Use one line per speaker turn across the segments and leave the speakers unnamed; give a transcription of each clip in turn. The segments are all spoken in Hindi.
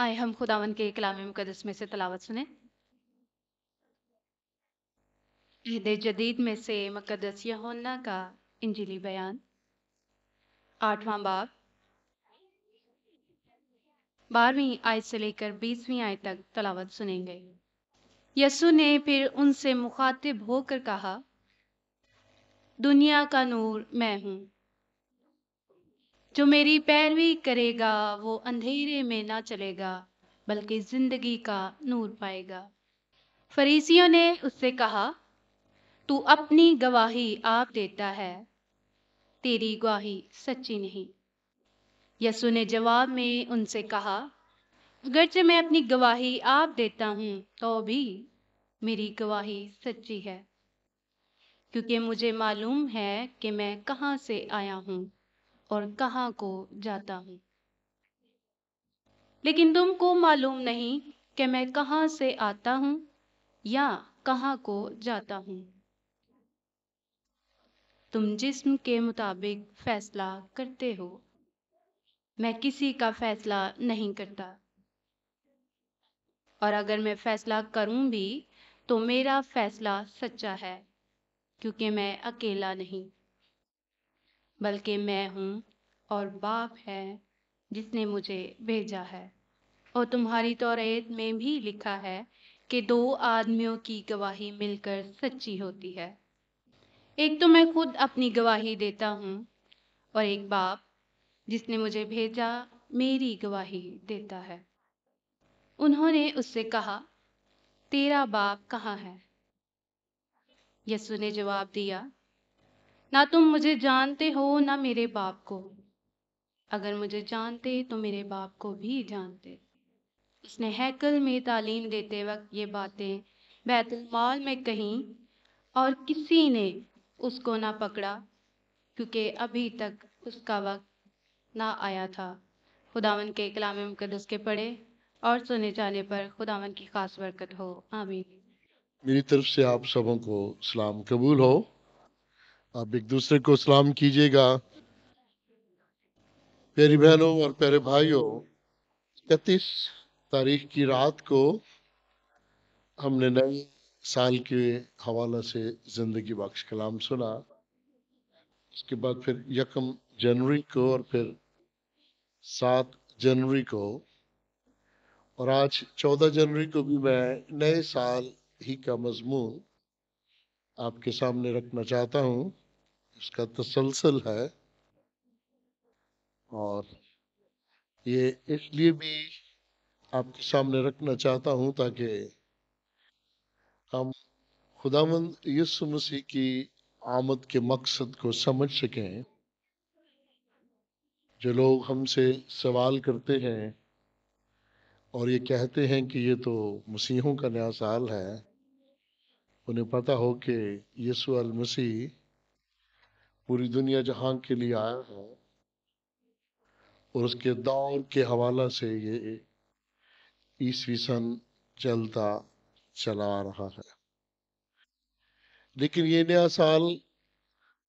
आए हम खुदावन के कलाम मुकदस में से तलावत सुने जदीद में से मुकदस यहोन्ना का इंजिली बयान आठवां बाब बारहवीं आयत से लेकर बीसवीं आयत तक तलावत सुनेंगे यसु ने फिर उनसे मुखातिब होकर कहा दुनिया का नूर मैं हूँ जो मेरी पैरवी करेगा वो अंधेरे में ना चलेगा बल्कि जिंदगी का नूर पाएगा फरीसियों ने उससे कहा तू अपनी गवाही आप देता है तेरी गवाही सच्ची नहीं यसु ने जवाब में उनसे कहा अगरचे मैं अपनी गवाही आप देता हूँ तो भी मेरी गवाही सच्ची है क्योंकि मुझे मालूम है कि मैं कहाँ से आया हूँ और कहाँ को जाता हूँ लेकिन तुमको मालूम नहीं कि मैं कहाँ से आता हूँ या कहाँ को जाता हूँ तुम जिस्म के मुताबिक फैसला करते हो मैं किसी का फैसला नहीं करता और अगर मैं फैसला करूं भी तो मेरा फैसला सच्चा है क्योंकि मैं अकेला नहीं बल्कि मैं हूँ और बाप है जिसने मुझे भेजा है और तुम्हारी तौरेत में भी लिखा है कि दो आदमियों की गवाही मिलकर सच्ची होती है एक तो मैं खुद अपनी गवाही देता हूँ और एक बाप जिसने मुझे भेजा मेरी गवाही देता है उन्होंने उससे कहा तेरा बाप कहाँ है यसु ने जवाब दिया ना तुम मुझे जानते हो ना मेरे बाप को अगर मुझे जानते तो मेरे बाप को भी जानते उसने हैकल में तालीम देते वक्त ये बातें बैतुलमाल में कहीं और किसी ने उसको ना पकड़ा क्योंकि अभी तक उसका वक्त ना आया था खुदावन के कलाम मुकदस के पढ़े और सुने जाने पर खुदावन की खास बरकत हो आमीन
मेरी तरफ से आप सबों को सलाम कबूल हो आप एक दूसरे को सलाम कीजिएगा प्यारी बहनों और प्यारे भाइयों इकतीस तारीख की रात को हमने नए साल के हवाले से ज़िंदगी बख्श कलाम सुना उसके बाद फिर यकम जनवरी को और फिर सात जनवरी को और आज चौदह जनवरी को भी मैं नए साल ही का मजमून आपके सामने रखना चाहता हूँ उसका तसलसल है और ये इसलिए भी आपके सामने रखना चाहता हूँ ताकि हम खुदामंद यीशु मसीह की आमद के मकसद को समझ सकें जो लोग हमसे सवाल करते हैं और ये कहते हैं कि ये तो मसीहों का नया साल है उन्हें पता हो कि यीशु अल मसीह पूरी दुनिया जहां के लिए आया है और उसके दौर के हवाला से ये ईस्वी सन चलता चला आ रहा है लेकिन ये नया साल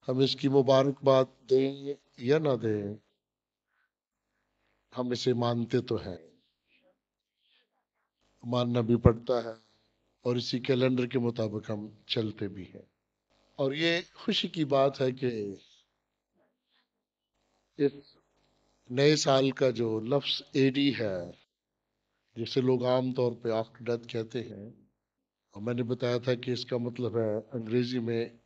हम इसकी मुबारकबाद दें या ना दें हम इसे मानते तो हैं मानना भी पड़ता है और इसी कैलेंडर के मुताबिक हम चलते भी हैं और ये खुशी की बात है कि इस नए साल का जो लफ्स एडी है जिसे लोग आम तौर पे आफ्टर डेथ कहते हैं और मैंने बताया था कि इसका मतलब है अंग्रेजी में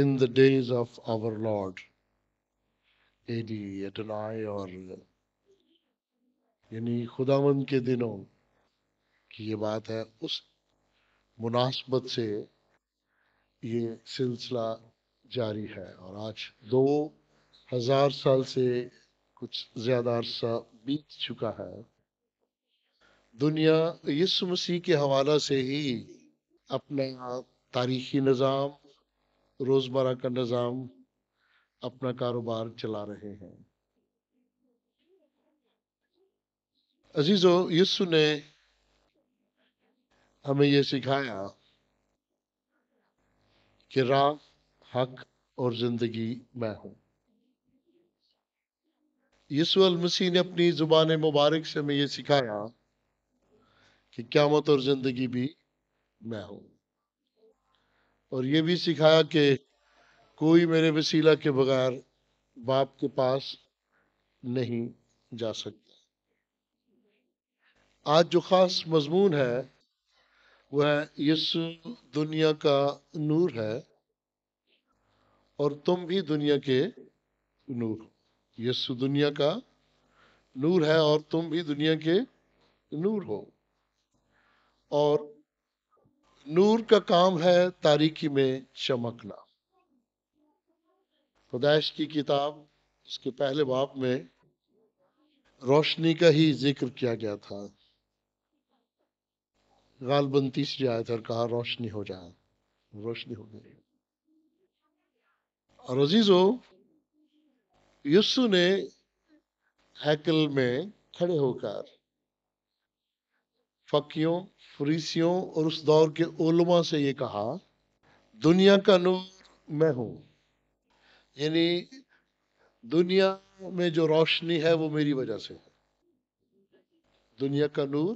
in the days of our Lord AD एटनाए और यानी खुदावंद के दिनों की ये बात है उस मुनासबत से ये सिलसिला जारी है और आज दो हजार साल से कुछ ज़्यादा अरसा बीत चुका है दुनिया यीशु मसीह के हवाला से ही अपना तारीखी निज़ाम रोज़मर्रा का निज़ाम अपना कारोबार चला रहे हैं अजीज़ो यीशु ने हमें यह सिखाया कि राह हक और ज़िंदगी मैं हूँ यसु मसीह ने अपनी ज़ुबान मुबारक से हमें ये सिखाया कि क्यामत और ज़िंदगी भी मैं हूं और ये भी सिखाया कि कोई मेरे वसीला के बगैर बाप के पास नहीं जा सकता आज जो ख़ास मजमून है वह यीशु दुनिया का नूर है और तुम भी दुनिया के नूर यीशु दुनिया का नूर है और तुम भी दुनिया के नूर हो और नूर का काम है तारीकी में चमकना खुदाइश की किताब उसके पहले बाप में रोशनी का ही जिक्र किया गया था गालबन तीसरी तो आयत और कहा रोशनी हो जाए रोशनी हो गई और अजीज़ो यस्सु ने हैकल में खड़े होकर फकियों फ्रीसियों और उस दौर के ओलमा से ये कहा दुनिया का नूर मैं हूं यानी दुनिया में जो रोशनी है वो मेरी वजह से है दुनिया का नूर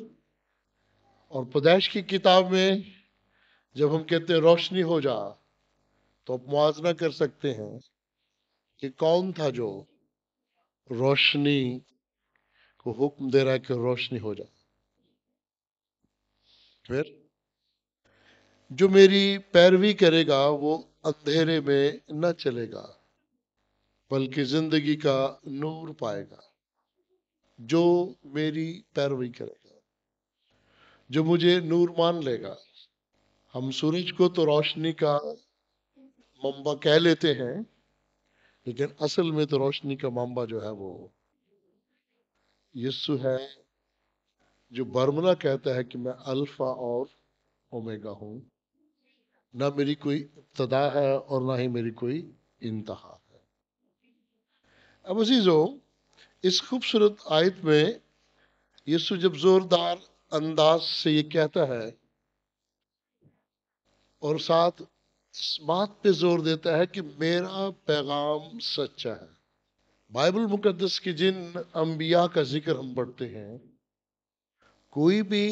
और पदैश की किताब में जब हम कहते हैं रोशनी हो जा तो आप मुआजना कर सकते हैं कि कौन था जो रोशनी को हुक्म दे रहा है कि रोशनी हो जा फिर जो मेरी पैरवी करेगा वो अंधेरे में न चलेगा बल्कि जिंदगी का नूर पाएगा जो मेरी पैरवी करेगा जो मुझे नूर मान लेगा हम सूरज को तो रोशनी का मम्बा कह लेते हैं लेकिन असल में तो रोशनी का मामबा जो है वो यस्सु है जो बर्मना कहता है कि मैं अल्फा और ओमेगा हूँ ना मेरी कोई इब्तदा है और ना ही मेरी कोई इंतहा है अब अजीज़ो इस खूबसूरत आयत में यस्सु जब ज़ोरदार अंदाज से ये कहता है और साथ इस बात पे जोर देता है कि मेरा पैगाम सच्चा है बाइबल मुकदस के जिन अंबिया का जिक्र हम पढ़ते हैं कोई भी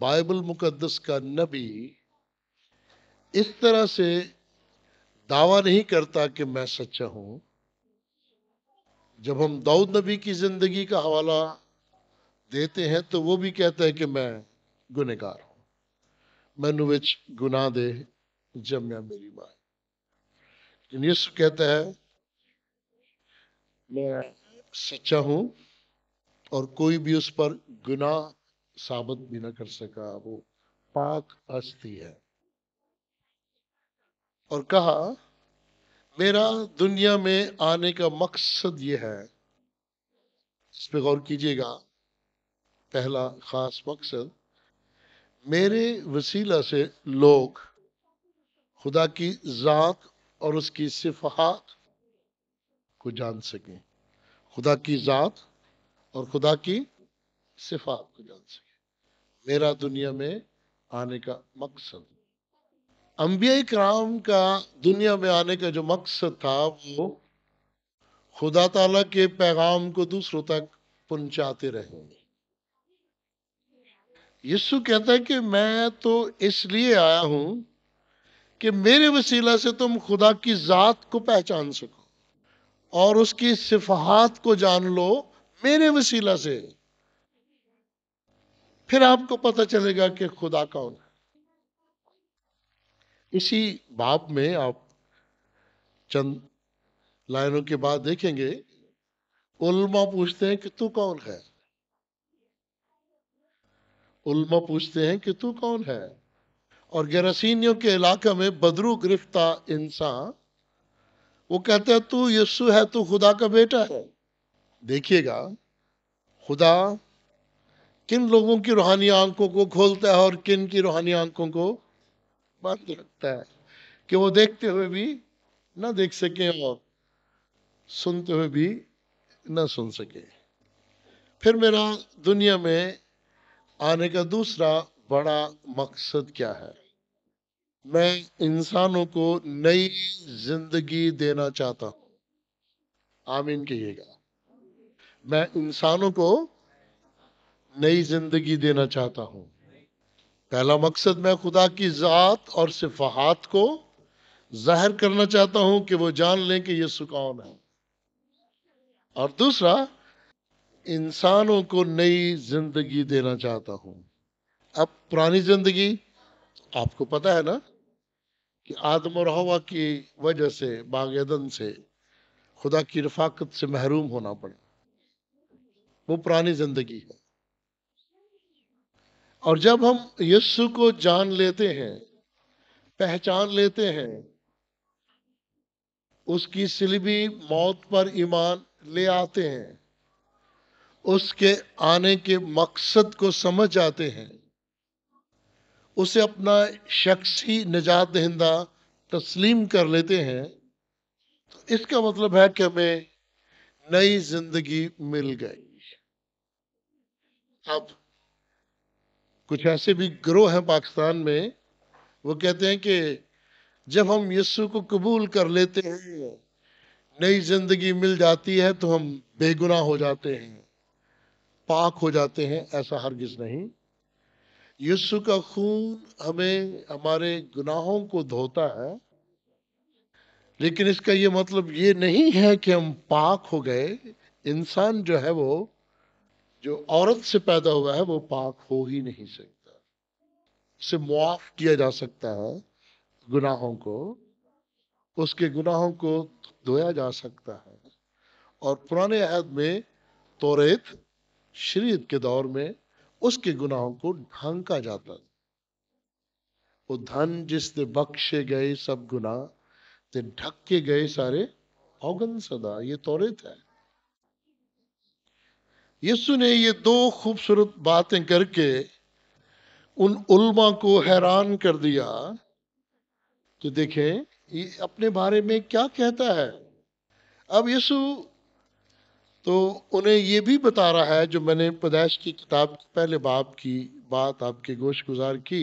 बाइबल मुकदस का नबी इस तरह से दावा नहीं करता कि मैं सच्चा हूं जब हम दाऊद नबी की जिंदगी का हवाला देते हैं तो वो भी कहता है कि मैं गुनेगार हूं मैनू विच गुनाह दे जमया मेरी माँ लेकिन यीशु कहता है मैं सच्चा हूं और कोई भी उस पर गुनाह साबित भी ना कर सका वो पाक हस्ती है और कहा मेरा दुनिया में आने का मकसद ये है इस पे गौर कीजिएगा पहला ख़ास मकसद मेरे वसीला से लोग खुदा की ज़ात और उसकी सिफात को जान सकें खुदा की ज़ात और खुदा की सिफात को जान सकें मेरा दुनिया में आने का मकसद अम्बिया कराम का दुनिया में आने का जो मकसद था वो खुदा ताला के पैगाम को दूसरों तक पहुंचाते रहेंगे यीशु कहता है कि मैं तो इसलिए आया हूं कि मेरे वसीला से तुम खुदा की ज़ात को पहचान सको और उसकी सिफात को जान लो मेरे वसीला से फिर आपको पता चलेगा कि खुदा कौन है इसी बाप में आप चंद लाइनों के बाद देखेंगे उल्मा पूछते हैं कि तू कौन है उल्मा पूछते हैं कि तू कौन है और गरासिनियों के इलाके में बदरू गिरफ्ता इंसान वो कहते हैं तू यस्सु है तू खुदा का बेटा है देखिएगा खुदा किन लोगों की रूहानी आंखों को खोलता है और किन की रूहानी आंखों को बंद रखता है कि वो देखते हुए भी ना देख सके और सुनते हुए भी ना सुन सके फिर मेरा दुनिया में आने का दूसरा बड़ा मकसद क्या है मैं इंसानों को नई जिंदगी देना चाहता हूं आमीन कहिएगा मैं इंसानों को नई जिंदगी देना चाहता हूं पहला मकसद मैं खुदा की ज़ात और सिफात को जाहिर करना चाहता हूं कि वो जान लें कि ये सुकौन है और दूसरा इंसानों को नई जिंदगी देना चाहता हूं अब पुरानी जिंदगी आपको पता है ना कि आदम और हवा की वजह से बागदन से खुदा की रफाकत से महरूम होना पड़ा वो पुरानी जिंदगी है और जब हम यस्सु को जान लेते हैं पहचान लेते हैं उसकी सिलबी मौत पर ईमान ले आते हैं उसके आने के मकसद को समझ आते हैं उसे अपना शख्सी निजात दहिंदा तस्लीम कर लेते हैं तो इसका मतलब है कि हमें नई जिंदगी मिल गई अब कुछ ऐसे भी ग्रोह हैं पाकिस्तान में वो कहते हैं कि जब हम यस्सु को कबूल कर लेते हैं नई जिंदगी मिल जाती है तो हम बेगुनाह हो जाते हैं पाक हो जाते हैं ऐसा हरगिज नहीं यीशु का खून हमें हमारे गुनाहों को धोता है लेकिन इसका ये मतलब ये नहीं है कि हम पाक हो गए इंसान जो है वो जो औरत से पैदा हुआ है वो पाक हो ही नहीं सकता उसे मुआफ किया जा सकता है गुनाहों को उसके गुनाहों को धोया जा सकता है और पुराने अहद में तोरेत शरीयत के दौर में उसके गुनाहों को ढांका जाता था वो धन जिसने बख्शे गए सब गुनाह ते के गए सारे औगन सदा ये तोरे है यीशु ने ये दो खूबसूरत बातें करके उन उल्मा को हैरान कर दिया तो देखें ये अपने बारे में क्या कहता है अब यीशु तो उन्हें ये भी बता रहा है जो मैंने पदैश की किताब पहले बाप की बात आपके गोश गुजार की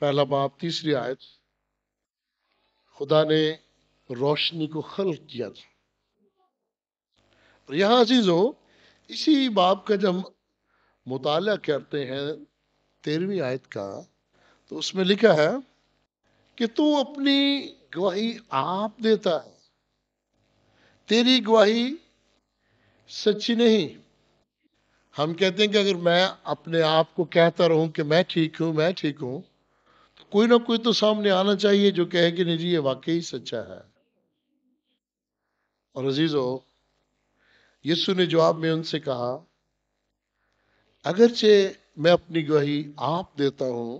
पहला बाप तीसरी आयत खुदा ने रोशनी को खल किया था और यहाँ हो इसी बाप का जब मुताल करते हैं तेरहवीं आयत का तो उसमें लिखा है कि तू अपनी गवाही आप देता है तेरी गवाही सच्ची नहीं हम कहते हैं कि अगर मैं अपने आप को कहता रहूं कि मैं ठीक हूं मैं ठीक हूं तो कोई ना कोई तो सामने आना चाहिए जो कहे कि नहीं जी ये वाकई सच्चा है और अजीजो यीशु ने जवाब में उनसे कहा अगरचे मैं अपनी गवाही आप देता हूं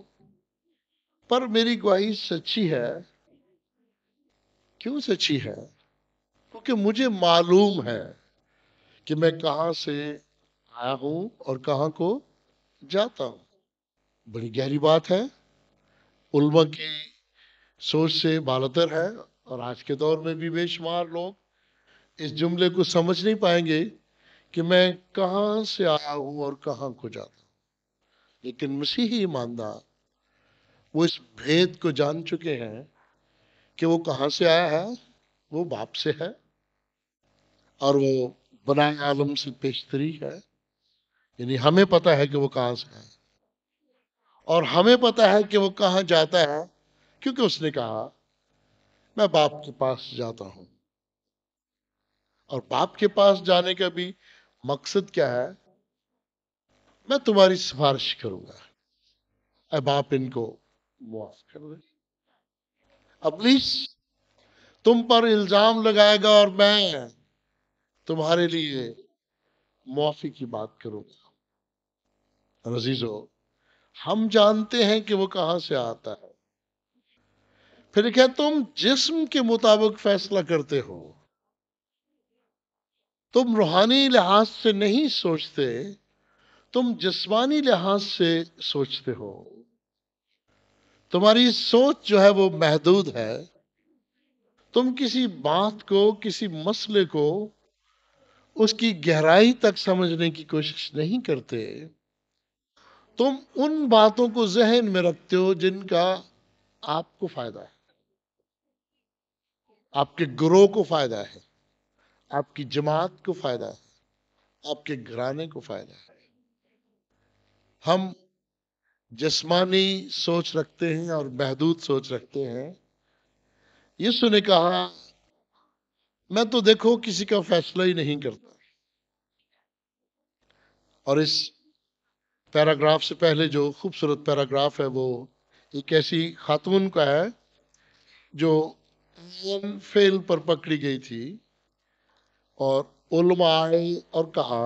पर मेरी गवाही सच्ची है क्यों सच्ची है क्योंकि मुझे मालूम है कि मैं कहाँ से आया हूँ और कहाँ को जाता हूँ बड़ी गहरी बात है उल्मा की सोच से बालतर है और आज के दौर में भी बेशुमार लोग इस जुमले को समझ नहीं पाएंगे कि मैं कहाँ से आया हूँ और कहाँ को जाता हूँ लेकिन मसीही ईमानदार वो इस भेद को जान चुके हैं कि वो कहाँ से आया है वो बाप से है और वो बनाए आलम से पेशतरी है यानी हमें पता है कि वो कहाँ से है और हमें पता है कि वो कहाँ जाता है क्योंकि उसने कहा मैं बाप के पास जाता हूं और बाप के पास जाने का भी मकसद क्या है मैं तुम्हारी सिफारिश करूंगा अब बाप इनको मुआफ कर दे अब तुम पर इल्जाम लगाएगा और मैं तुम्हारे लिए मुआफी की बात करूंगा रजीजो हम जानते हैं कि वो कहां से आता है फिर क्या तुम जिस्म के मुताबिक फैसला करते हो तुम रूहानी लिहाज से नहीं सोचते तुम जिस्मानी लिहाज से सोचते हो तुम्हारी सोच जो है वो महदूद है तुम किसी बात को किसी मसले को उसकी गहराई तक समझने की कोशिश नहीं करते तुम उन बातों को जहन में रखते हो जिनका आपको फायदा है आपके ग्रोह को फायदा है आपकी जमात को फायदा है आपके घराने को फायदा है हम जिसमानी सोच रखते हैं और महदूद सोच रखते हैं यीशु ने कहा मैं तो देखो किसी का फैसला ही नहीं करता और इस पैराग्राफ से पहले जो खूबसूरत पैराग्राफ है वो एक ऐसी खातून का है जो फेल पर पकड़ी गई थी और आए और कहा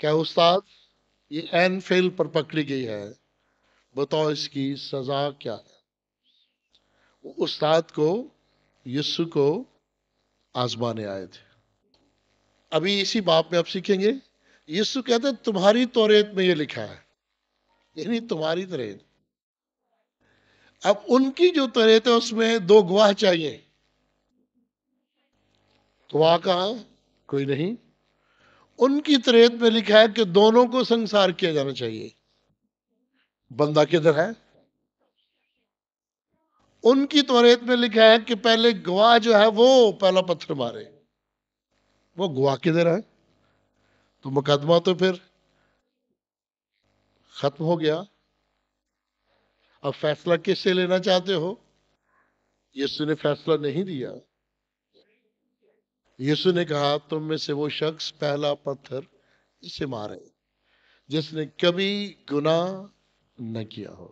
क्या उस्ताद ये एन फेल पर पकड़ी गई है बताओ इसकी सजा क्या है उस्ताद को यस्सु को आजमाने आए थे अभी इसी बाप में आप सीखेंगे यीशु कहते हैं तुम्हारी तोरेत में ये लिखा है यानी तुम्हारी तरेत अब उनकी जो तरेत है उसमें दो गवाह चाहिए गवाह कहा कोई नहीं उनकी तरेत में लिखा है कि दोनों को संसार किया जाना चाहिए बंदा किधर है उनकी तोरेत में लिखा है कि पहले गवाह जो है वो पहला पत्थर मारे वो गवाह किधर है तो मुकदमा तो फिर खत्म हो गया अब फैसला किससे लेना चाहते हो यीशु ने फैसला नहीं दिया यीशु ने कहा तुम में से वो शख्स पहला पत्थर इसे मारे जिसने कभी गुनाह न किया हो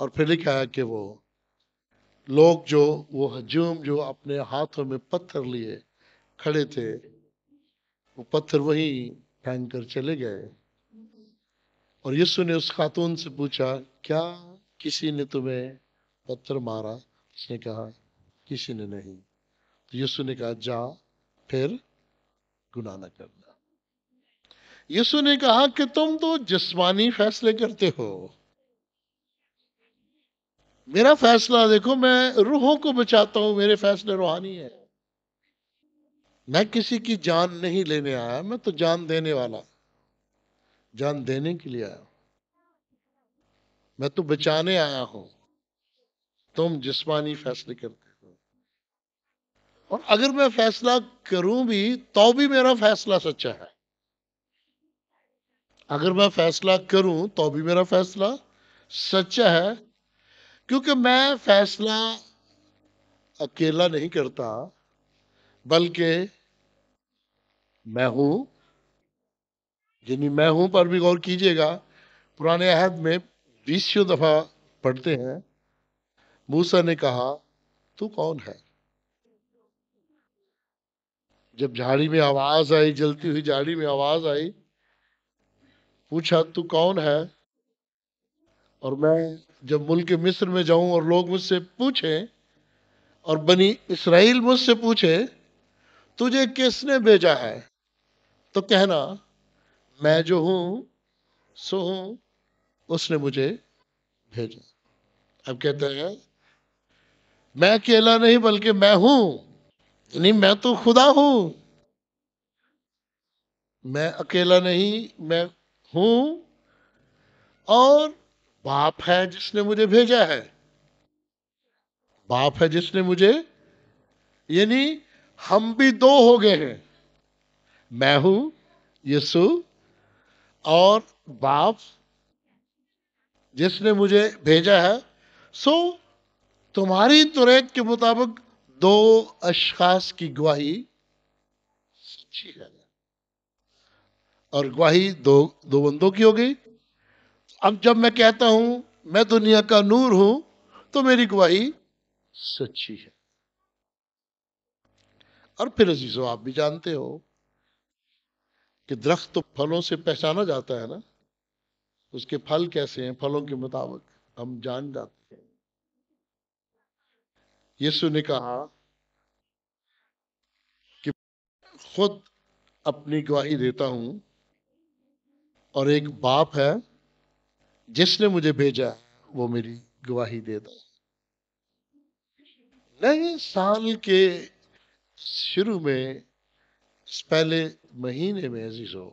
और फिर लिखा है कि वो लोग जो वो हजूम जो अपने हाथों में पत्थर लिए खड़े थे वो पत्थर वहीं फेंक कर चले गए और यीशु ने उस खातून से पूछा क्या किसी ने तुम्हें पत्थर मारा उसने कहा किसी ने नहीं तो यीशु ने कहा जा फिर गुनाह न करना यीशु ने कहा कि तुम तो जिस्मानी फैसले करते हो मेरा फैसला देखो मैं रूहों को बचाता हूं मेरे फैसले रूहानी है मैं किसी की जान नहीं लेने आया मैं तो जान देने वाला जान देने के लिए आया मैं तो बचाने आया हूं तुम जिस्मानी फैसले करते हो और अगर मैं फैसला करूं भी तो भी मेरा फैसला सच्चा है अगर मैं फैसला करूं तो भी मेरा फैसला सच्चा है क्योंकि मैं फैसला अकेला नहीं करता बल्कि मैं हूं यानी मैं हूं पर भी गौर कीजिएगा पुराने अहद में बीसों दफा पढ़ते हैं मूसा ने कहा तू कौन है जब झाड़ी में आवाज आई जलती हुई झाड़ी में आवाज आई पूछा तू कौन है और मैं जब मुल्क मिस्र में जाऊं और लोग मुझसे पूछें और बनी इसराइल मुझसे पूछे तुझे किसने भेजा है तो कहना मैं जो हूं सो हूं उसने मुझे भेजा अब कहते हैं मैं अकेला नहीं बल्कि मैं हूं नहीं मैं तो खुदा हूं मैं अकेला नहीं मैं हूं और बाप है जिसने मुझे भेजा है बाप है जिसने मुझे यानी हम भी दो हो गए हैं मैं हूं यीशु और बाप जिसने मुझे भेजा है सो तुम्हारी तुरैत के मुताबिक दो अशास की गवाही सच्ची है और गवाही दो दो बंदों की हो गई अब जब मैं कहता हूं मैं दुनिया का नूर हूं तो मेरी गवाही सच्ची है और फिर अजीजों आप भी जानते हो कि दरख्त तो फलों से पहचाना जाता है ना उसके फल कैसे हैं फलों के मुताबिक हम जान जाते हैं यीशु ने कहा हाँ। कि खुद अपनी गवाही देता हूं और एक बाप है जिसने मुझे भेजा वो मेरी गवाही दे दो नए साल के शुरू में पहले महीने में अजीज हो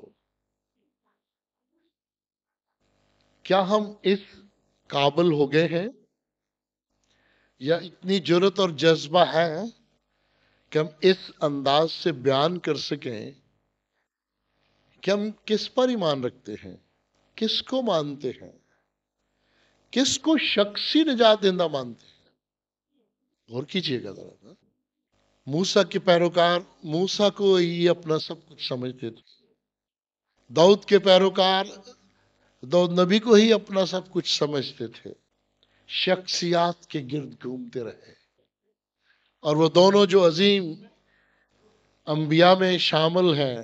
क्या हम इस काबल हो गए हैं या इतनी जरूरत और जज्बा है कि हम इस अंदाज से बयान कर सकें कि हम किस पर ईमान रखते हैं किसको मानते हैं किसको शख्सी निजात देंदा मानते हैं कीजिएगा जरा हाँ। मूसा के पैरोकार मूसा को ही अपना सब कुछ समझते थे दाऊद के पैरोकार दाऊद नबी को ही अपना सब कुछ समझते थे शख्सियात के गिर्द घूमते रहे और वो दोनों जो अजीम अंबिया में शामिल हैं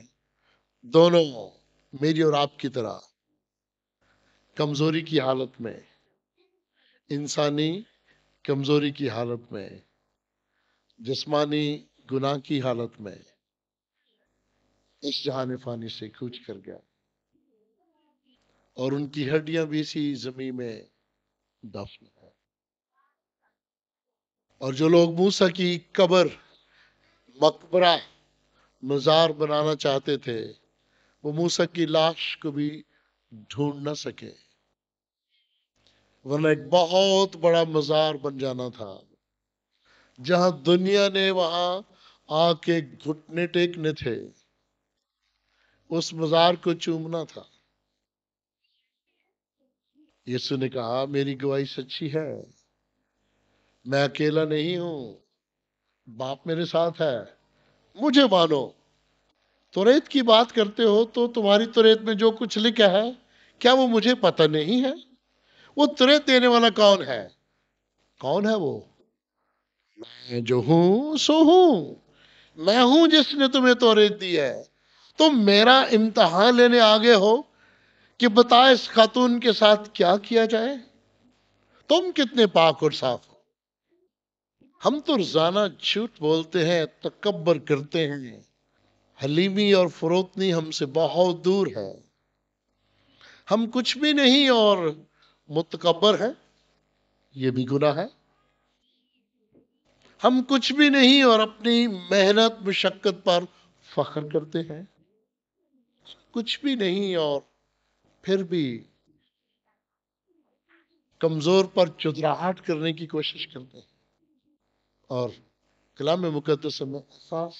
दोनों मेरी और आपकी तरह कमजोरी की हालत में इंसानी कमज़ोरी की हालत में जिस्मानी गुनाह की हालत में इस जहान फानी से कूच कर गया और उनकी हड्डियां भी इसी जमी में दफन है और जो लोग मूसा की कबर मकबरा मज़ार बनाना चाहते थे वो मूसा की लाश को भी ढूंढ ना सके वरना एक बहुत बड़ा मज़ार बन जाना था जहां दुनिया ने वहां आके घुटने टेकने थे उस मज़ार को चूमना था यीशु ने कहा मेरी गवाही सच्ची है मैं अकेला नहीं हूं बाप मेरे साथ है मुझे मानो तुरेत की बात करते हो तो तुम्हारी तुरेत में जो कुछ लिखा है क्या वो मुझे पता नहीं है वो तुरंत देने वाला कौन है कौन है वो मैं जो हूं सो हूं मैं हूं जिसने तुम्हें रेत दी है तुम मेरा इम्तहान लेने आगे हो कि बताए इस खातून के साथ क्या किया जाए तुम कितने पाक और साफ हो हम तो रोजाना झूठ बोलते हैं तकबर करते हैं हलीमी और फरोतनी हमसे बहुत दूर है हम कुछ भी नहीं और मुतकबर है ये भी गुना है हम कुछ भी नहीं और अपनी मेहनत मुशक्क़त पर फख्र करते हैं कुछ भी नहीं और फिर भी कमज़ोर पर चुदराहट करने की कोशिश करते हैं और कलाम मुकदस में एहसास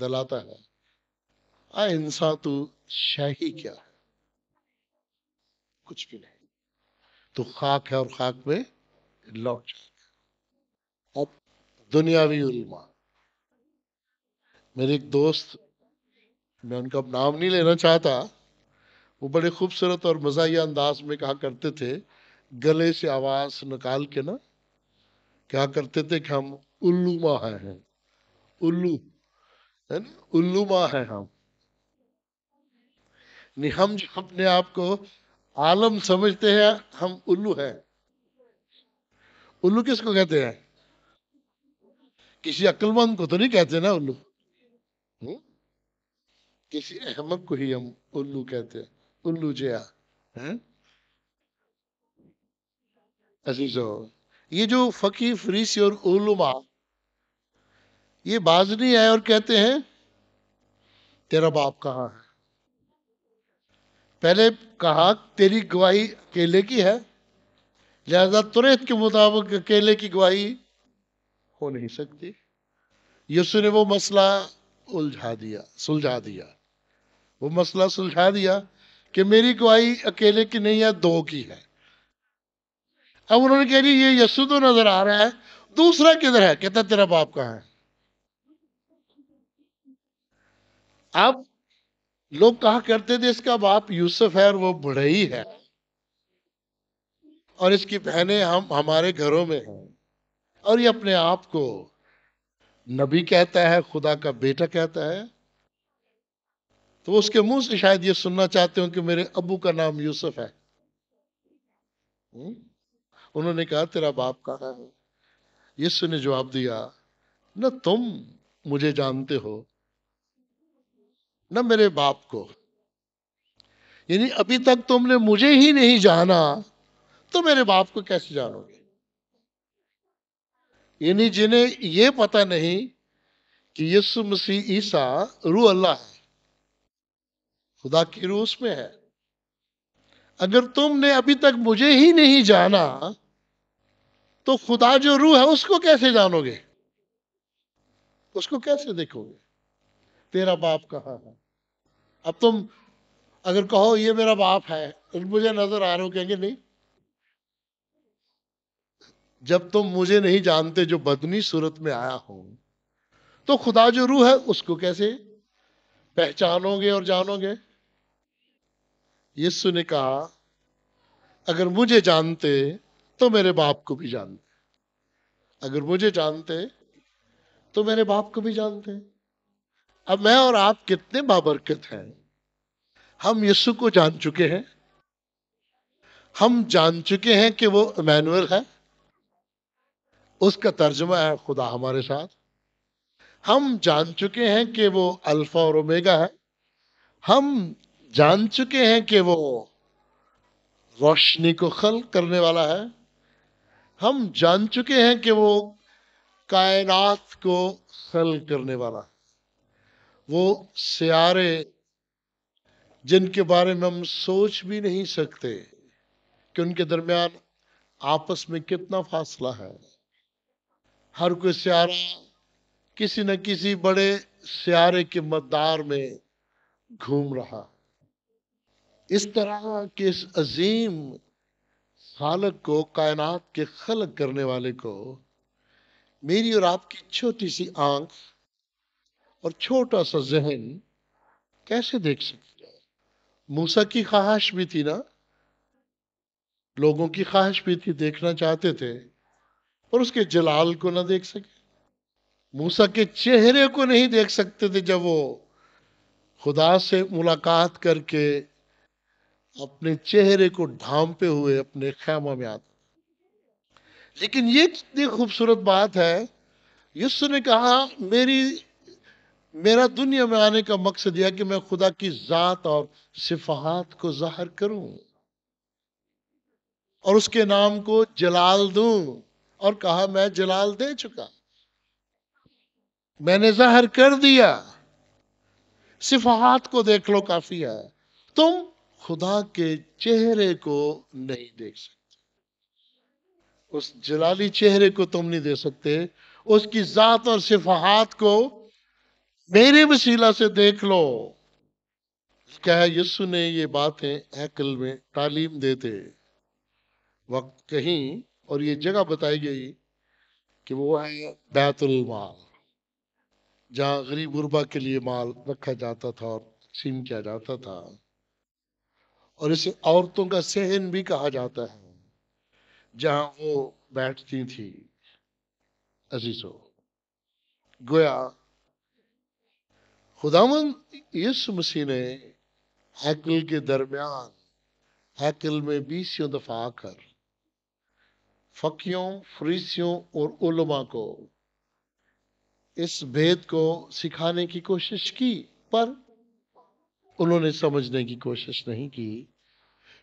दलाता है आ इंसान तू शाही क्या है कुछ भी नहीं तो खाक है और खाक में लौट अब दुनियावी उलमा मेरे एक दोस्त मैं उनका नाम नहीं लेना चाहता वो बड़े खूबसूरत और मजाया अंदाज में कहा करते थे गले से आवाज निकाल के ना क्या करते थे कि हम उल्लू है हैं उल्लू है ना उल्लू माँ हैं हम नहीं हम अपने आप को आलम समझते हैं हम उल्लू हैं उल्लू किसको कहते हैं किसी अक्लमंद को तो नहीं कहते ना उल्लू किसी अहमद को ही हम उल्लू कहते हैं उल्लू जया है ये जो फकी फ्रीसी और उलुमा ये बाजनी है और कहते हैं तेरा बाप कहाँ है पहले कहा तेरी गवाही केले की है लिहाजा तुरंत के मुताबिक केले की गवाही हो नहीं सकती यीशु ने वो मसला उलझा दिया सुलझा दिया वो मसला सुलझा दिया कि मेरी गवाही अकेले की नहीं है दो की है अब उन्होंने कह दिया ये यस्सु तो नजर आ रहा है दूसरा किधर है कहता तेरा बाप कहा है अब लोग कहा करते थे इसका बाप यूसुफ है और वो ही है और इसकी बहनें हम हमारे घरों में हैं और ये अपने आप को नबी कहता है खुदा का बेटा कहता है तो उसके मुंह से शायद ये सुनना चाहते हो कि मेरे अबू का नाम यूसुफ है उन्होंने कहा तेरा बाप कहा है यीशु ने जवाब दिया न तुम मुझे जानते हो न मेरे बाप को यानी अभी तक तुमने मुझे ही नहीं जाना तो मेरे बाप को कैसे जानोगे यानी जिन्हें ये पता नहीं कि यीशु मसीह ईसा रू अल्लाह है खुदा की रूह उसमें है अगर तुमने अभी तक मुझे ही नहीं जाना तो खुदा जो रूह है उसको कैसे जानोगे उसको कैसे देखोगे तेरा बाप कहाँ है अब तुम अगर कहो ये मेरा बाप है तो मुझे नजर आ रहे हो कहेंगे नहीं जब तुम मुझे नहीं जानते जो बदनी सूरत में आया हो तो खुदा जो रूह है उसको कैसे पहचानोगे और जानोगे यीशु ने कहा अगर मुझे जानते तो मेरे बाप को भी जानते अगर मुझे जानते तो मेरे बाप को भी जानते अब मैं और आप कितने बाबरकत हैं हम यीशु को जान चुके हैं हम जान चुके हैं कि वो मैनुअल है उसका तर्जमा है खुदा हमारे साथ हम जान चुके हैं कि वो अल्फा और ओमेगा है हम जान चुके हैं कि वो रोशनी को खल करने वाला है हम जान चुके हैं कि वो कायनात को खल करने वाला है वो सियारे जिनके बारे में हम सोच भी नहीं सकते कि उनके दरमियान आपस में कितना फासला है हर कोई सियारा किसी न किसी बड़े सियारे के मददार में घूम रहा इस तरह के इस अजीम खालक को कायनात के खलक करने वाले को मेरी और आपकी छोटी सी आंख और छोटा सा जहन कैसे देख सकता है मूसा की ख्वाहिश भी थी ना लोगों की ख्वाहिश भी थी देखना चाहते थे पर उसके जलाल को ना देख सके मूसा के चेहरे को नहीं देख सकते थे जब वो खुदा से मुलाकात करके अपने चेहरे को ढांपे हुए अपने खैमा में आते लेकिन ये कितनी खूबसूरत बात है यीशु ने कहा मेरी मेरा दुनिया में आने का मकसद यह कि मैं खुदा की ज़ात और सिफात को जाहिर करूं और उसके नाम को जलाल दूं और कहा मैं जलाल दे चुका मैंने जाहिर कर दिया सिफात को देख लो काफी है तुम खुदा के चेहरे को नहीं देख सकते उस जलाली चेहरे को तुम नहीं दे सकते उसकी जात और सिफात को मेरे वसीला से देख लो क्या है यस्सु ने ये बातें एकल में तालीम देते वक्त कहीं और ये जगह बताई गई कि वो है बैतुल माल जहाँ गरीब गुरबा के लिए माल रखा जाता था और सीम किया जाता था और इसे औरतों का सहन भी कहा जाता है जहाँ वो बैठती थी अजीजों गोया खुदावन यीशु मसीह ने हैकल के दरमियान हैकल में बीसियों दफा आकर फकियों फ्रीसियों और उलमा को इस भेद को सिखाने की कोशिश की पर उन्होंने समझने की कोशिश नहीं की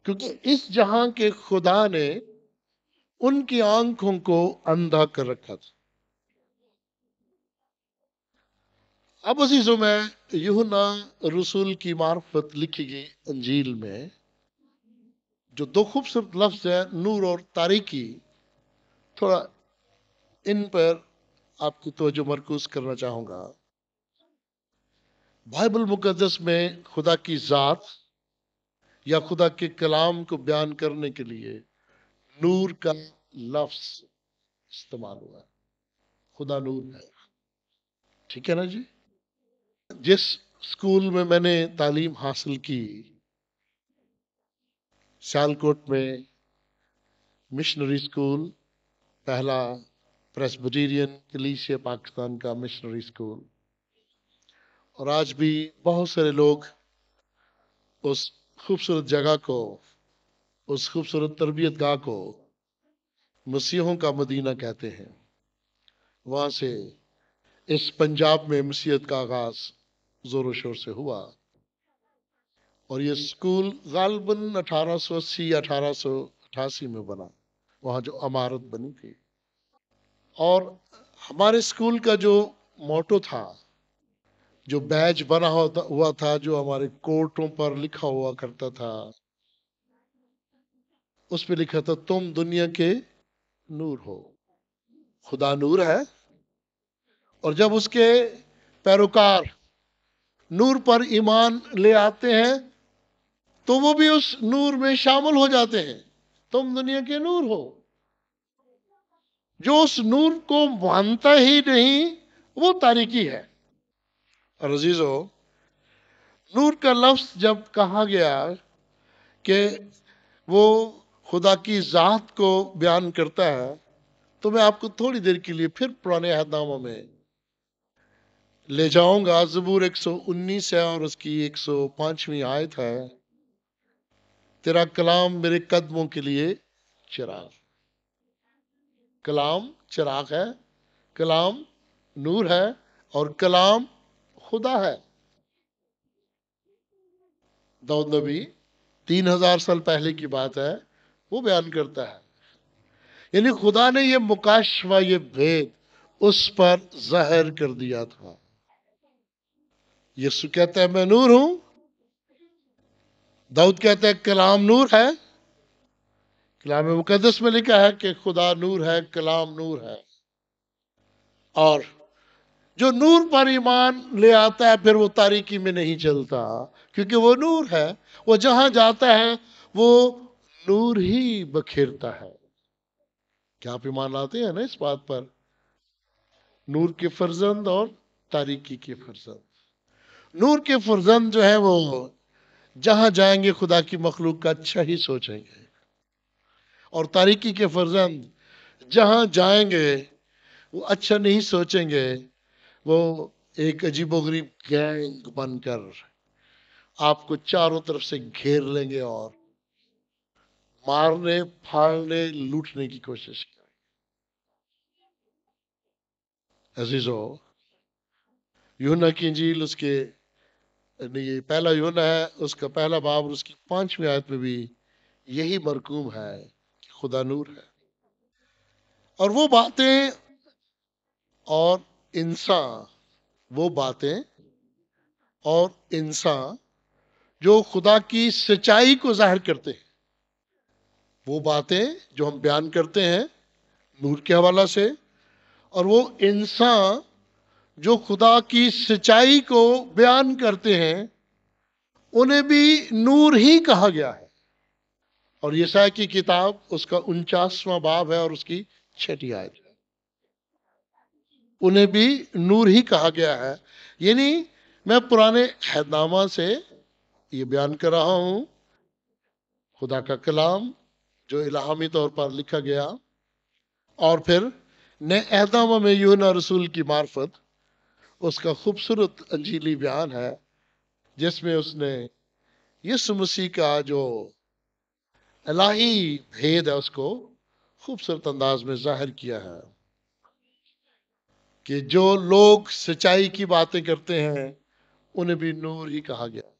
क्योंकि इस जहां के खुदा ने उनकी आंखों को अंधा कर रखा था अब अजीजों में यूहना रसूल की मार्फत लिखी गई अंजील में जो दो खूबसूरत लफ्ज हैं नूर और तारीकी थोड़ा इन पर आपकी तोजो मरकूज करना चाहूँगा बाइबल मुकदस में खुदा की ज़ात या खुदा के कलाम को बयान करने के लिए नूर का लफ्ज इस्तेमाल हुआ है खुदा नूर है ठीक है ना जी जिस स्कूल में मैंने तालीम हासिल की सियालकोट में मिशनरी स्कूल पहला प्रेसबटेरियन कलीसिया पाकिस्तान का मिशनरी स्कूल और आज भी बहुत सारे लोग उस खूबसूरत जगह को उस खूबसूरत तरबियत गाह को मसीहों का मदीना कहते हैं वहाँ से इस पंजाब में मसीहत का आगाज़ जोरों शोर से हुआ और ये स्कूल गालबन 1880 या 1888 में बना वहाँ जो अमारत बनी थी और हमारे स्कूल का जो मोटो था जो बैज बना होता हुआ था जो हमारे कोर्टों पर लिखा हुआ करता था उस पर लिखा था तुम दुनिया के नूर हो खुदा नूर है और जब उसके पैरोकार नूर पर ईमान ले आते हैं तो वो भी उस नूर में शामिल हो जाते हैं तुम दुनिया के नूर हो जो उस नूर को मानता ही नहीं वो तारीकी है और अजीजो नूर का लफ्ज जब कहा गया कि वो खुदा की ज़ात को बयान करता है तो मैं आपको थोड़ी देर के लिए फिर पुराने अहदनामों में ले जाऊंगा जबूर 119 है और उसकी 105वीं आयत है तेरा कलाम मेरे कदमों के लिए चिराग कलाम चिराग है कलाम नूर है और कलाम खुदा है दाऊद नबी तीन हजार साल पहले की बात है वो बयान करता है यानी खुदा ने ये मुकाशवा ये भेद उस पर जहर कर दिया था यीशु कहता है मैं नूर हूं दाऊद कहता है कलाम नूर है कलाम मुकदस में लिखा है कि खुदा नूर है कलाम नूर है और जो नूर पर ईमान ले आता है फिर वो तारीकी में नहीं चलता क्योंकि वो नूर है वो जहां जाता है वो नूर ही बखेरता है क्या आप ईमान लाते हैं ना इस बात पर नूर के फर्जंद और तारीकी के फर्जंद नूर के फुरजंद जो है वो जहां जाएंगे खुदा की मखलूक का अच्छा ही सोचेंगे और तारीकी के फर्जंद जहां जाएंगे वो अच्छा नहीं सोचेंगे वो एक अजीब गरीब गैंग बनकर आपको चारों तरफ से घेर लेंगे और मारने फाड़ने लूटने की कोशिश करेंगे अजीजो यूना की झील उसके ये पहला योना है उसका पहला बाब और उसकी पांचवी आयत में भी यही मरकूम है कि खुदा नूर है और वो बातें और इंसान वो बातें और इंसान जो खुदा की सच्चाई को जाहिर करते हैं वो बातें जो हम बयान करते हैं नूर के हवाला से और वो इंसान जो खुदा की सिंचाई को बयान करते हैं उन्हें भी नूर ही कहा गया है और यशा की किताब उसका उनचासवा बाब है और उसकी छठी आयत है उन्हें भी नूर ही कहा गया है यानी मैं पुराने हैदनामा से ये बयान कर रहा हूँ खुदा का कलाम जो इलाहामी तौर पर लिखा गया और फिर नए अहदामा में यूना रसूल की मार्फत उसका खूबसूरत अंजीली बयान है जिसमें उसने यीशु मसीह का जो अलाही भेद है उसको खूबसूरत अंदाज में जाहिर किया है कि जो लोग सच्चाई की बातें करते हैं उन्हें भी नूर ही कहा गया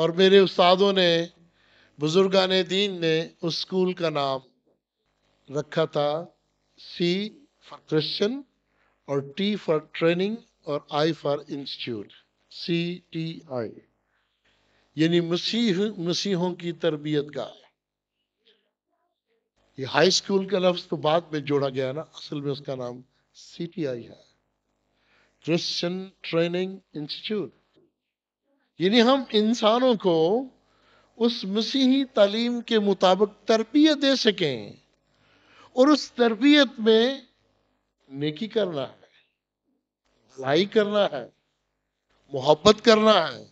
और मेरे उस्तादों ने बुजुर्गान दीन ने उस स्कूल का नाम रखा था सी फॉर क्रिश्चियन और T फॉर ट्रेनिंग और I for institute C T I यानी मसीह मसीहों की तरबियत का ये हाई स्कूल का लफ्ज तो बाद में जोड़ा गया ना असल में उसका नाम सी टी आई है क्रिश्चियन ट्रेनिंग इंस्टीट्यूट यानी हम इंसानों को उस मसीही तालीम के मुताबिक तरबियत दे सकें और उस तरबियत में नेकी करना है भलाई करना है मोहब्बत करना है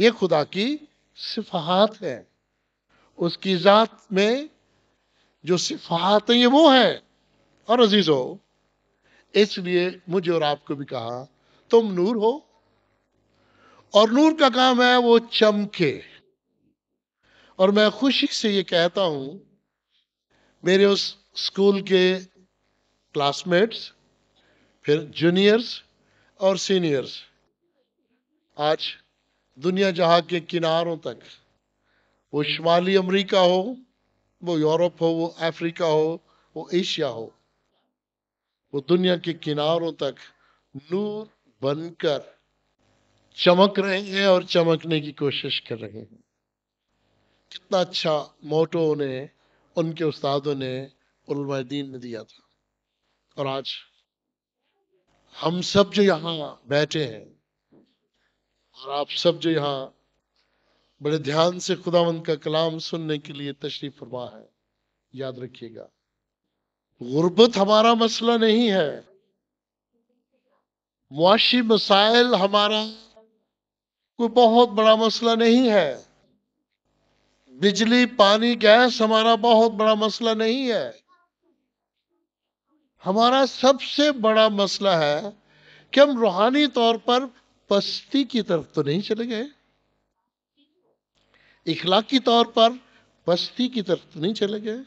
ये खुदा की सिफात है उसकी ज़ात में जो सिफात है ये वो है और अजीज हो इसलिए मुझे और आपको भी कहा तुम नूर हो और नूर का काम है वो चमके और मैं खुशी से ये कहता हूं मेरे उस स्कूल के क्लासमेट्स फिर जूनियर्स और सीनियर्स आज दुनिया जहाँ के किनारों तक वो शुमाली अमेरिका हो वो यूरोप हो वो अफ्रीका हो वो एशिया हो वो दुनिया के किनारों तक नूर बनकर चमक रहे हैं और चमकने की कोशिश कर रहे हैं कितना अच्छा मोटो ने उनके उस्तादों ने उलमादीन ने दिया था और आज हम सब जो यहाँ बैठे हैं और आप सब जो यहाँ बड़े ध्यान से खुदावंत का कलाम सुनने के लिए तशरीफ फरमा है याद रखिएगा गुर्बत हमारा मसला नहीं है मुआशी मसाइल हमारा कोई बहुत बड़ा मसला नहीं है बिजली पानी गैस हमारा बहुत बड़ा मसला नहीं है हमारा सबसे बड़ा मसला है कि हम रूहानी तौर पर पस्ती की तरफ तो नहीं चले गए इखलाकी तौर पर पस्ती की तरफ तो नहीं चले गए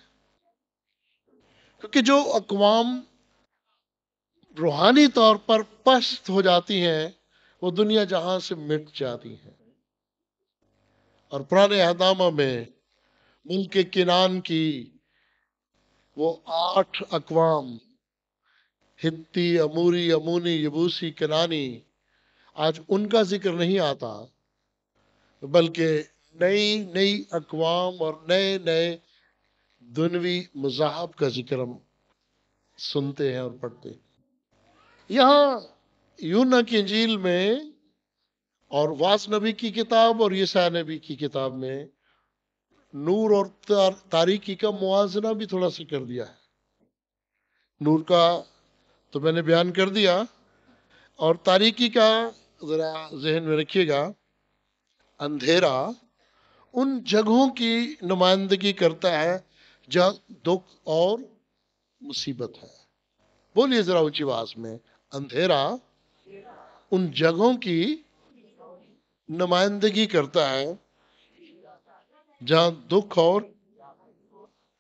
क्योंकि जो अकवाम रूहानी तौर पर पस्त हो जाती हैं वो दुनिया जहां से मिट जाती हैं और पुराने अहदामा में मुल्क किनान की वो आठ अकवाम हित्ती अमूरी अमूनी यबूसी कनानी आज उनका जिक्र नहीं आता बल्कि नई नई अकवाम और नए नए दुनवी मजाहब का जिक्र हम सुनते हैं और पढ़ते हैं यहाँ यूना की झील में और वास नबी की किताब और यसा नबी की किताब में नूर और तारीकी का मुआजना भी थोड़ा सा कर दिया है नूर का तो मैंने बयान कर दिया और तारीकी का ज़रा जहन में रखिएगा अंधेरा उन जगहों की नुमाइंदगी करता है जहाँ दुख और मुसीबत है बोलिए ज़रा ऊंची आवाज में अंधेरा उन जगहों की नुमाइंदगी करता है जहाँ दुख और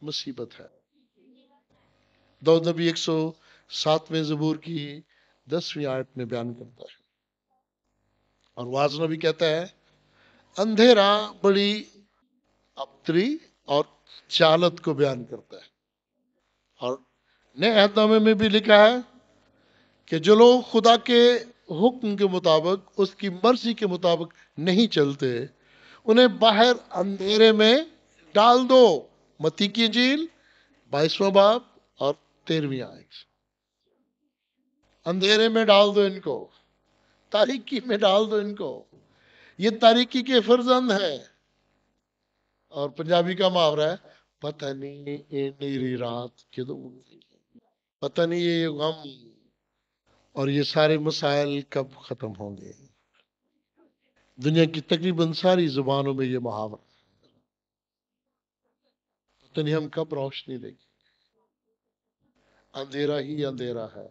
मुसीबत है दो नबी एक सौ सातवें जबूर की दसवीं आयत में बयान करता है और वाज भी कहता है अंधेरा बड़ी अपतरी और चालत को बयान करता है और नए अहदनामे में भी लिखा है कि जो लोग खुदा के हुक्म के मुताबिक उसकी मर्जी के मुताबिक नहीं चलते उन्हें बाहर अंधेरे में डाल दो मती की झील बाईसवा बाप और तेरहवीं आयत अंधेरे में डाल दो इनको तारीकी में डाल दो इनको ये तारीकी के फर्जंद है और पंजाबी का मुहावरा है पता नहीं ये नीरी रात पता नहीं ये गम और ये सारे मसाइल कब ख़त्म होंगे दुनिया की तकरीबन सारी जुबानों में ये मुहावरा पता नहीं हम कब रोशनी देंगे अंधेरा ही अंधेरा है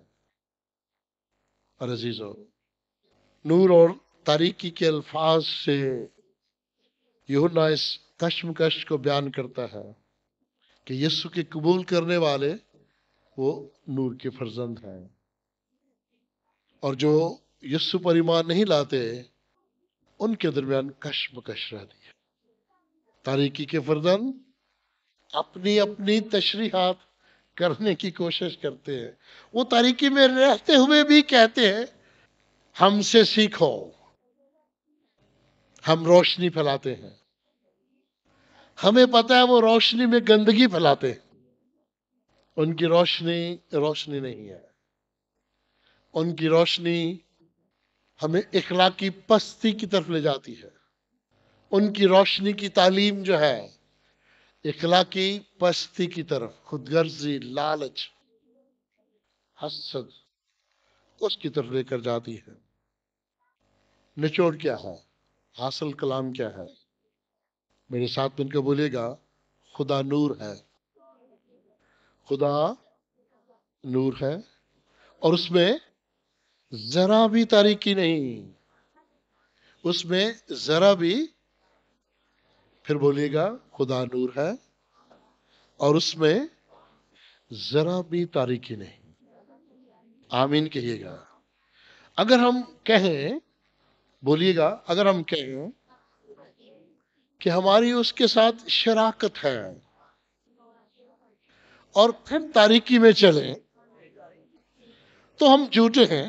और अजीज़ों नूर और तारीकी के अल्फाज से युना इस कश्मकश को बयान करता है कि यस्सु के कबूल करने वाले वो नूर के फर्जंद हैं और जो यस्सु पर ईमान नहीं लाते उनके दरमियान कश्मकश रहती है तारीकी के फर्जंद अपनी अपनी तशरीहत करने की कोशिश करते हैं वो तारीकी में रहते हुए भी कहते हैं हमसे सीखो हम रोशनी फैलाते हैं हमें पता है वो रोशनी में गंदगी फैलाते हैं उनकी रोशनी रोशनी नहीं है उनकी रोशनी हमें इखला की पस्ती की तरफ ले जाती है उनकी रोशनी की तालीम जो है इखला की पस्ती की तरफ खुदगर्जी लालच हसद उसकी तरफ लेकर जाती है निचोड़ क्या है हासिल कलाम क्या है मेरे साथ मिलकर बोलेगा खुदा नूर है खुदा नूर है और उसमें जरा भी तारीकी नहीं उसमें जरा भी फिर बोलिएगा खुदा नूर है और उसमें जरा भी तारीखी नहीं आमीन कहिएगा अगर हम कहें बोलिएगा अगर हम कहें कि हमारी उसके साथ शराकत है और फिर तारीकी में चले तो हम झूठे हैं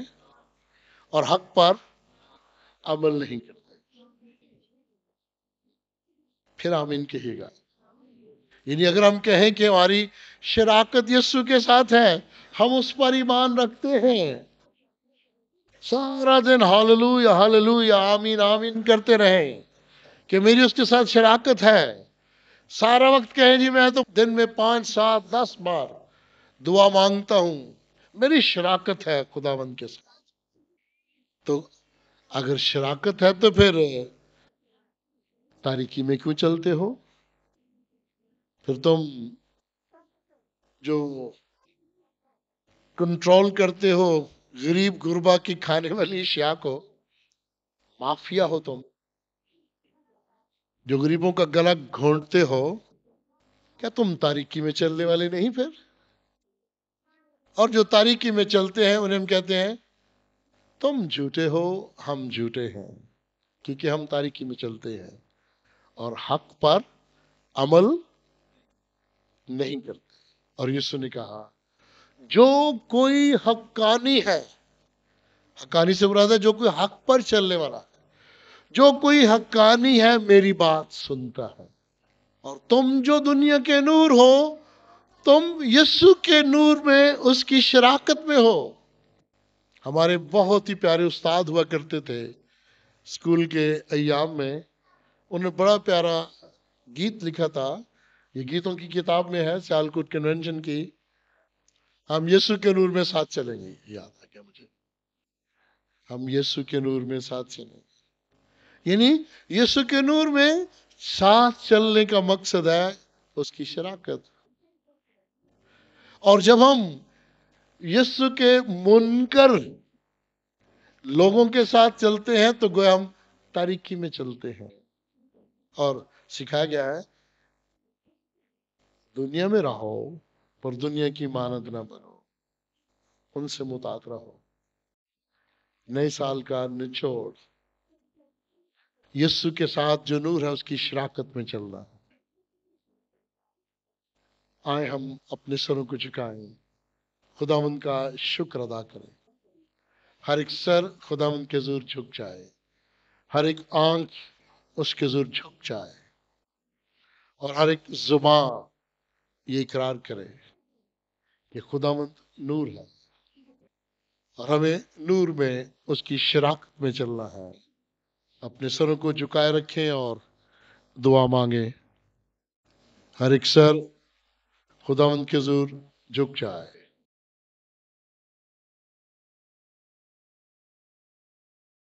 और हक पर अमल नहीं करते फिर आमीन कहेगा यानी अगर हम कहें कि हमारी शराकत यस्सु के साथ है हम उस पर ईमान रखते हैं सारा दिन हाललू या हाललू या आमीन आमीन करते रहे कि मेरी उसके साथ शराकत है सारा वक्त कहे जी मैं तो दिन में पांच सात दस बार दुआ मांगता हूं मेरी शराकत है खुदावंद के साथ तो अगर शराकत है तो फिर तारीकी में क्यों चलते हो फिर तुम जो कंट्रोल करते हो गरीब गुरबा की खाने वाली शिया को माफिया हो तुम जो गरीबों का गला घोंटते हो क्या तुम तारीकी में चलने वाले नहीं फिर और जो तारीकी में चलते हैं उन्हें हम कहते हैं तुम झूठे हो हम झूठे हैं क्योंकि हम तारीकी में चलते हैं और हक पर अमल नहीं करते और यीशु ने कहा जो कोई हक्कानी है हक्कानी से बुरा था जो कोई हक पर चलने वाला है जो कोई हक्कानी है मेरी बात सुनता है और तुम जो दुनिया के नूर हो तुम यीशु के नूर में उसकी शराकत में हो हमारे बहुत ही प्यारे उस्ताद हुआ करते थे स्कूल के अयाम में उन्होंने बड़ा प्यारा गीत लिखा था ये गीतों की किताब में है सियालकोट कन्वेंशन की हम यीशु के नूर में साथ चलेंगे याद आ गया मुझे हम यीशु के नूर में साथ चलेंगे यानी यीशु के नूर में साथ चलने का मकसद है उसकी शराकत और जब हम यीशु के मुनकर लोगों के साथ चलते हैं तो गोया हम तारीखी में चलते हैं और सिखाया गया है दुनिया में रहो पर दुनिया की मानद ना बनो उनसे मुताक रहो नए साल का निचोड़ यस्सु के साथ जो नूर है उसकी शराकत में चलना आए हम अपने सरों को झुकाएं खुदावंद का शुक्र अदा करें हर एक सर खुदावंद के जोर झुक जाए हर एक आंख उसके जोर झुक जाए और हर एक जुबा ये इकरार करे कि खुदामंद नूर है और हमें नूर में उसकी शराखत में चलना है अपने सरों को झुकाए रखें और दुआ मांगे हर एक सर खुदावंद के जोर झुक जाए